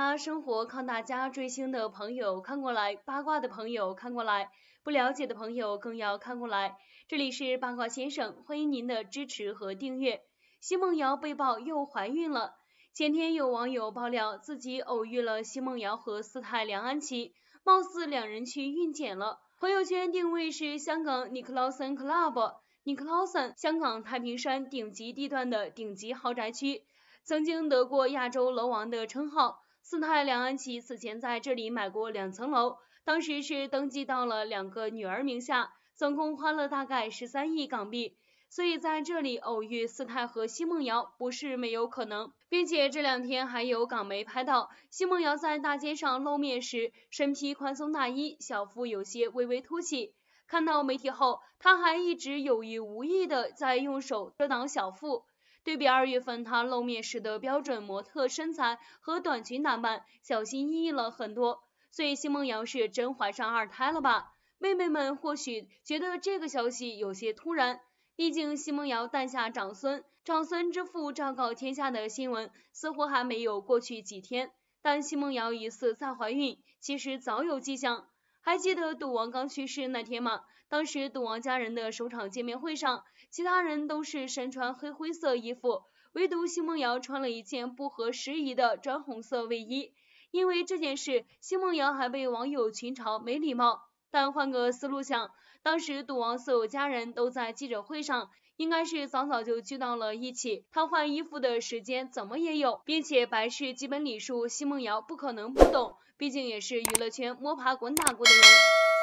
他生活靠大家，追星的朋友看过来，八卦的朋友看过来，不了解的朋友更要看过来。这里是八卦先生，欢迎您的支持和订阅。奚梦瑶被曝又怀孕了，前天有网友爆料自己偶遇了奚梦瑶和四太梁安琪，貌似两人去孕检了，朋友圈定位是香港尼克劳森 Club，尼克劳森香港太平山顶级地段的顶级豪宅区，曾经得过亚洲楼王的称号。四太梁安琪此前在这里买过两层楼，当时是登记到了两个女儿名下，总共花了大概十三亿港币，所以在这里偶遇四太和奚梦瑶不是没有可能，并且这两天还有港媒拍到奚梦瑶在大街上露面时，身披宽松大衣，小腹有些微微凸起，看到媒体后，她还一直有意无意的在用手遮挡小腹。对比二月份她露面时的标准模特身材和短裙打扮，小心翼翼了很多。所以奚梦瑶是真怀上二胎了吧？妹妹们或许觉得这个消息有些突然，毕竟奚梦瑶诞下长孙，长孙之父昭告天下的新闻似乎还没有过去几天，但奚梦瑶疑似再怀孕，其实早有迹象。还记得赌王刚去世那天吗？当时赌王家人的首场见面会上，其他人都是身穿黑灰色衣服，唯独奚梦瑶穿了一件不合时宜的砖红色卫衣。因为这件事，奚梦瑶还被网友群嘲没礼貌。但换个思路想，当时赌王所有家人都在记者会上。应该是早早就聚到了一起，他换衣服的时间怎么也有，并且白氏基本礼数，奚梦瑶不可能不懂，毕竟也是娱乐圈摸爬滚打过的人。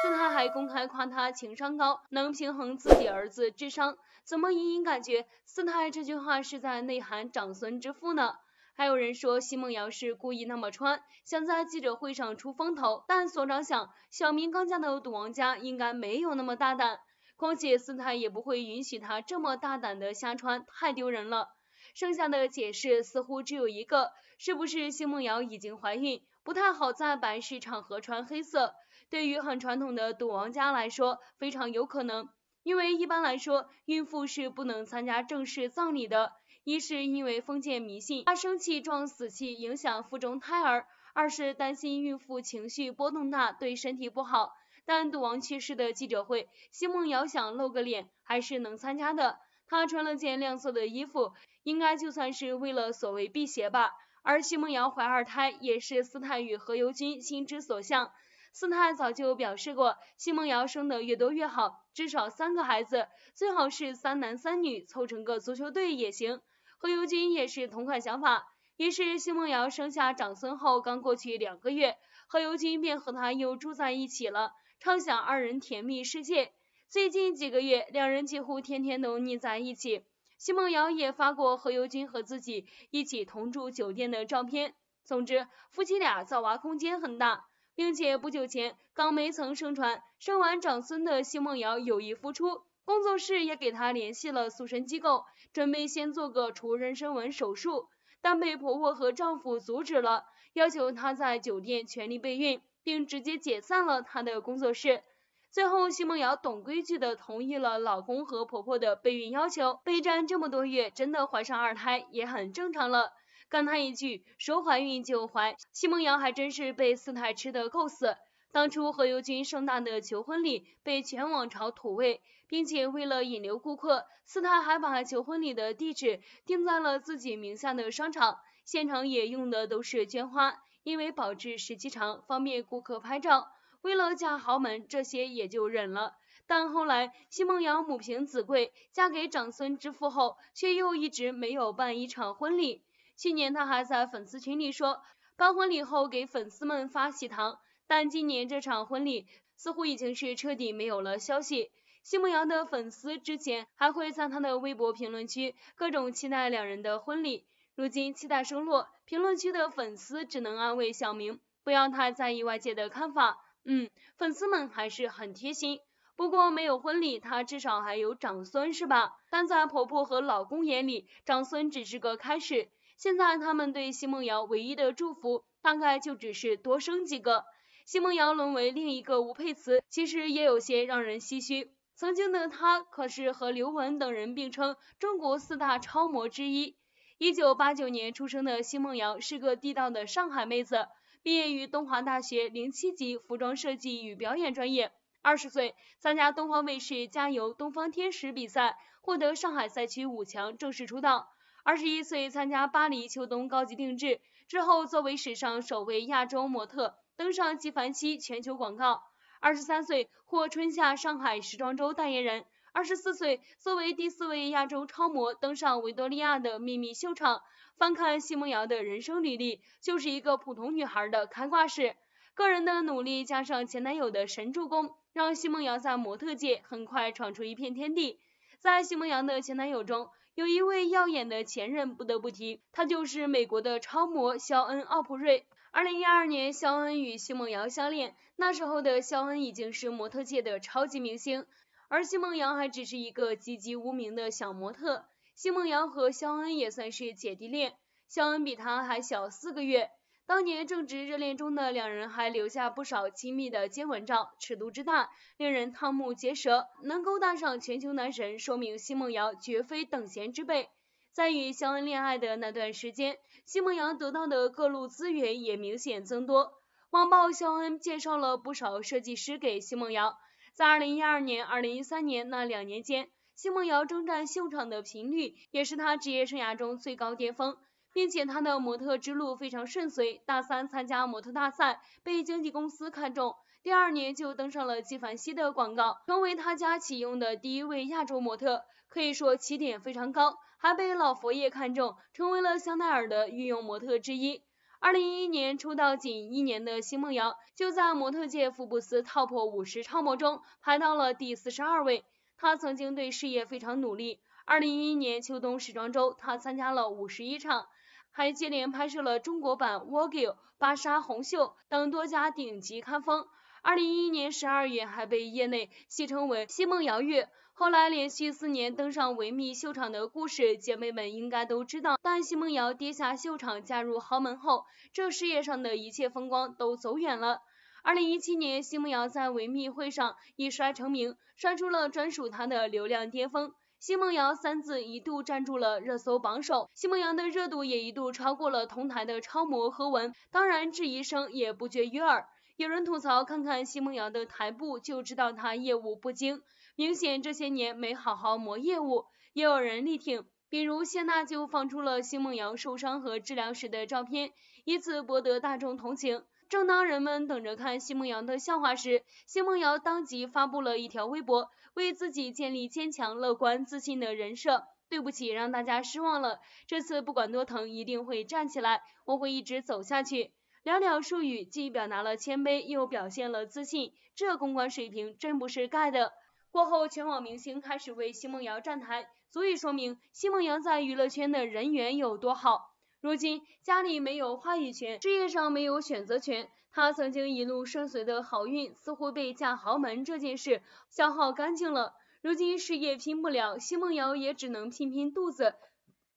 四太还公开夸他情商高，能平衡自己儿子智商，怎么隐隐感觉四太这句话是在内涵长孙之父呢？还有人说奚梦瑶是故意那么穿，想在记者会上出风头，但所长想，小明刚嫁到赌王家，应该没有那么大胆。况且四太也不会允许她这么大胆的瞎穿，太丢人了。剩下的解释似乎只有一个，是不是奚梦瑶已经怀孕？不太好在白事场合穿黑色，对于很传统的赌王家来说，非常有可能。因为一般来说，孕妇是不能参加正式葬礼的，一是因为封建迷信，怕生气撞死气影响腹中胎儿；二是担心孕妇情绪波动大，对身体不好。但赌王去世的记者会，奚梦瑶想露个脸，还是能参加的。她穿了件亮色的衣服，应该就算是为了所谓辟邪吧。而奚梦瑶怀二胎，也是四太与何猷君心之所向。四太早就表示过，奚梦瑶生的越多越好，至少三个孩子，最好是三男三女，凑成个足球队也行。何猷君也是同款想法。于是奚梦瑶生下长孙后，刚过去两个月，何猷君便和他又住在一起了。畅想二人甜蜜世界。最近几个月，两人几乎天天都腻在一起。奚梦瑶也发过何猷君和自己一起同住酒店的照片。总之，夫妻俩造娃空间很大。并且不久前，港媒曾盛传，生完长孙的奚梦瑶有意复出，工作室也给她联系了塑身机构，准备先做个除妊娠纹手术，但被婆婆和丈夫阻止了，要求她在酒店全力备孕。并直接解散了他的工作室。最后，奚梦瑶懂规矩的同意了老公和婆婆的备孕要求，备战这么多月，真的怀上二胎也很正常了。感叹一句，说怀孕就怀，奚梦瑶还真是被四太吃得够死。当初何猷君盛大的求婚礼被全网炒土味，并且为了引流顾客，四太还把求婚礼的地址定在了自己名下的商场，现场也用的都是绢花。因为保质时期长，方便顾客拍照。为了嫁豪门，这些也就忍了。但后来，奚梦瑶母凭子贵，嫁给长孙之父后，却又一直没有办一场婚礼。去年她还在粉丝群里说，办婚礼后给粉丝们发喜糖，但今年这场婚礼似乎已经是彻底没有了消息。奚梦瑶的粉丝之前还会在她的微博评论区各种期待两人的婚礼。如今期待声落，评论区的粉丝只能安慰小明，不要太在意外界的看法。嗯，粉丝们还是很贴心。不过没有婚礼，她至少还有长孙是吧？但在婆婆和老公眼里，长孙只是个开始。现在他们对奚梦瑶唯一的祝福，大概就只是多生几个。奚梦瑶沦为另一个吴佩慈，其实也有些让人唏嘘。曾经的她可是和刘雯等人并称中国四大超模之一。一九八九年出生的奚梦瑶是个地道的上海妹子，毕业于东华大学零七级服装设计与表演专业。二十岁参加东方卫视《加油，东方天使》比赛，获得上海赛区五强，正式出道。二十一岁参加巴黎秋冬高级定制，之后作为史上首位亚洲模特登上纪梵希全球广告。二十三岁获春夏上海时装周代言人。二十四岁，作为第四位亚洲超模登上维多利亚的秘密秀场。翻看奚梦瑶的人生履历，就是一个普通女孩的开挂史。个人的努力加上前男友的神助攻，让奚梦瑶在模特界很快闯出一片天地。在奚梦瑶的前男友中，有一位耀眼的前任不得不提，他就是美国的超模肖恩奥普瑞。二零一二年，肖恩与奚梦瑶相恋，那时候的肖恩已经是模特界的超级明星。而奚梦瑶还只是一个籍籍无名的小模特。奚梦瑶和肖恩也算是姐弟恋，肖恩比她还小四个月。当年正值热恋中的两人还留下不少亲密的接吻照，尺度之大，令人瞠目结舌。能勾搭上全球男神，说明奚梦瑶绝非等闲之辈。在与肖恩恋爱的那段时间，奚梦瑶得到的各路资源也明显增多。网曝肖恩介绍了不少设计师给奚梦瑶。在二零一二年、二零一三年那两年间，奚梦瑶征战秀场的频率也是她职业生涯中最高巅峰，并且她的模特之路非常顺遂。大三参加模特大赛，被经纪公司看中，第二年就登上了纪梵希的广告，成为他家启用的第一位亚洲模特，可以说起点非常高，还被老佛爷看中，成为了香奈儿的御用模特之一。二零一一年出道仅一年的奚梦瑶，就在模特界福布斯 TOP 五十超模中排到了第四十二位。她曾经对事业非常努力。二零一一年秋冬时装周，她参加了五十一场，还接连拍摄了中国版《VOGUE》、《芭莎红袖等多家顶级刊封。二零一一年十二月，还被业内戏称为“奚梦瑶月”。后来连续四年登上维密秀场的故事，姐妹们应该都知道。但奚梦瑶跌下秀场，嫁入豪门后，这事业上的一切风光都走远了。二零一七年，奚梦瑶在维密会上一摔成名，摔出了专属她的流量巅峰。奚梦瑶三字一度占住了热搜榜首，奚梦瑶的热度也一度超过了同台的超模何雯。当然，质疑声也不绝于耳。有人吐槽，看看奚梦瑶的台步就知道她业务不精，明显这些年没好好磨业务。也有人力挺，比如谢娜就放出了奚梦瑶受伤和治疗时的照片，以此博得大众同情。正当人们等着看奚梦瑶的笑话时，奚梦瑶当即发布了一条微博，为自己建立坚强、乐观、自信的人设。对不起，让大家失望了，这次不管多疼，一定会站起来，我会一直走下去。寥寥数语，既表达了谦卑，又表现了自信，这公关水平真不是盖的。过后，全网明星开始为奚梦瑶站台，足以说明奚梦瑶在娱乐圈的人缘有多好。如今，家里没有话语权，事业上没有选择权，她曾经一路顺遂的好运似乎被嫁豪门这件事消耗干净了。如今事业拼不了，奚梦瑶也只能拼拼肚子。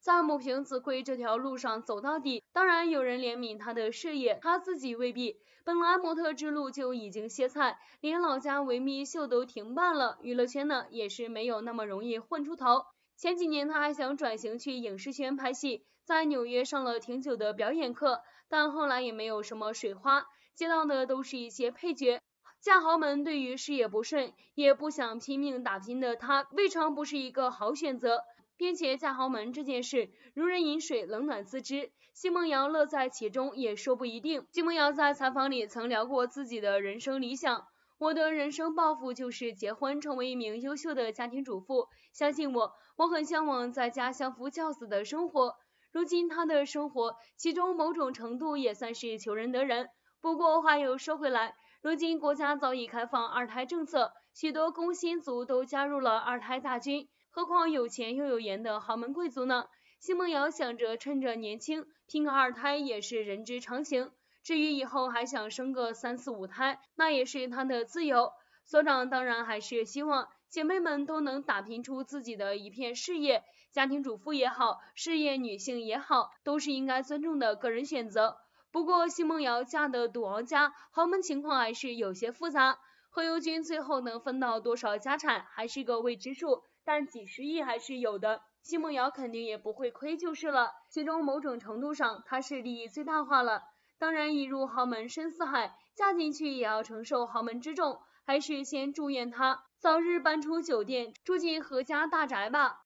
在母凭子贵这条路上走到底，当然有人怜悯他的事业，他自己未必。本来模特之路就已经歇菜，连老家维密秀都停办了，娱乐圈呢也是没有那么容易混出头。前几年他还想转型去影视圈拍戏，在纽约上了挺久的表演课，但后来也没有什么水花，接到的都是一些配角。嫁豪门对于事业不顺，也不想拼命打拼的他，未尝不是一个好选择。并且嫁豪门这件事，如人饮水，冷暖自知。奚梦瑶乐在其中，也说不一定。奚梦瑶在采访里曾聊过自己的人生理想，我的人生抱负就是结婚，成为一名优秀的家庭主妇。相信我，我很向往在家相夫教子的生活。如今她的生活，其中某种程度也算是求人得人。不过话又说回来，如今国家早已开放二胎政策，许多工薪族都加入了二胎大军。何况有钱又有颜的豪门贵族呢？奚梦瑶想着趁着年轻拼个二胎也是人之常情，至于以后还想生个三四五胎，那也是她的自由。所长当然还是希望姐妹们都能打拼出自己的一片事业，家庭主妇也好，事业女性也好，都是应该尊重的个人选择。不过奚梦瑶嫁的赌王家豪门情况还是有些复杂，何猷君最后能分到多少家产还是个未知数。但几十亿还是有的，奚梦瑶肯定也不会亏就是了。其中某种程度上，她是利益最大化了。当然，一入豪门深似海，嫁进去也要承受豪门之重。还是先祝愿她早日搬出酒店，住进何家大宅吧。